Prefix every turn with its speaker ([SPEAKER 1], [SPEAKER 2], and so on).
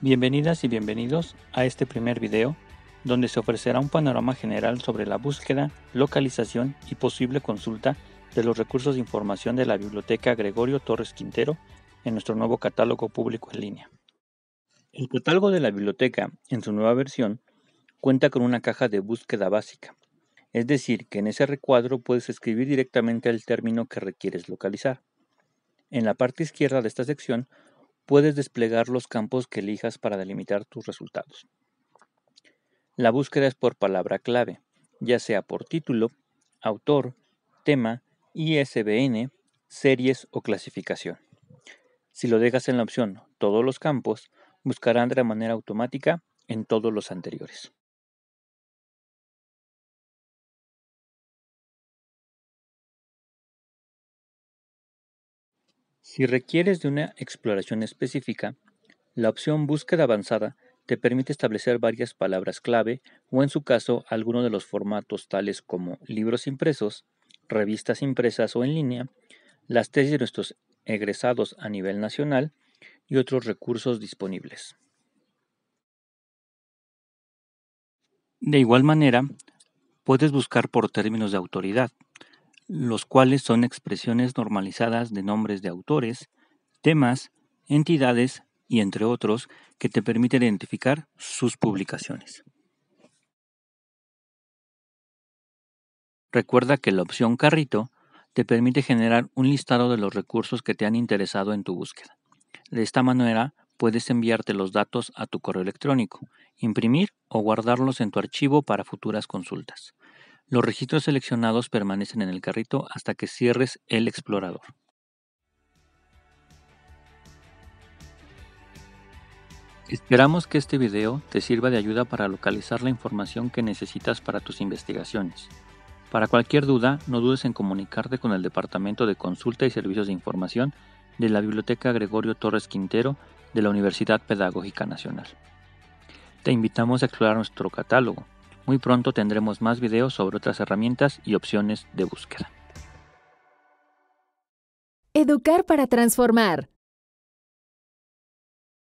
[SPEAKER 1] Bienvenidas y bienvenidos a este primer video donde se ofrecerá un panorama general sobre la búsqueda, localización y posible consulta de los recursos de información de la Biblioteca Gregorio Torres Quintero en nuestro nuevo catálogo público en línea. El catálogo de la biblioteca, en su nueva versión, cuenta con una caja de búsqueda básica, es decir, que en ese recuadro puedes escribir directamente el término que requieres localizar. En la parte izquierda de esta sección puedes desplegar los campos que elijas para delimitar tus resultados. La búsqueda es por palabra clave, ya sea por título, autor, tema, ISBN, series o clasificación. Si lo dejas en la opción Todos los campos, buscarán de manera automática en todos los anteriores. Si requieres de una exploración específica, la opción Búsqueda avanzada te permite establecer varias palabras clave o en su caso alguno de los formatos tales como libros impresos, revistas impresas o en línea, las tesis de nuestros egresados a nivel nacional y otros recursos disponibles. De igual manera, puedes buscar por términos de autoridad, los cuales son expresiones normalizadas de nombres de autores, temas, entidades y entre otros que te permiten identificar sus publicaciones. Recuerda que la opción carrito te permite generar un listado de los recursos que te han interesado en tu búsqueda. De esta manera, puedes enviarte los datos a tu correo electrónico, imprimir o guardarlos en tu archivo para futuras consultas. Los registros seleccionados permanecen en el carrito hasta que cierres el explorador. Esperamos que este video te sirva de ayuda para localizar la información que necesitas para tus investigaciones. Para cualquier duda, no dudes en comunicarte con el Departamento de Consulta y Servicios de Información de la Biblioteca Gregorio Torres Quintero de la Universidad Pedagógica Nacional. Te invitamos a explorar nuestro catálogo muy pronto tendremos más videos sobre otras herramientas y opciones de búsqueda. Educar para transformar.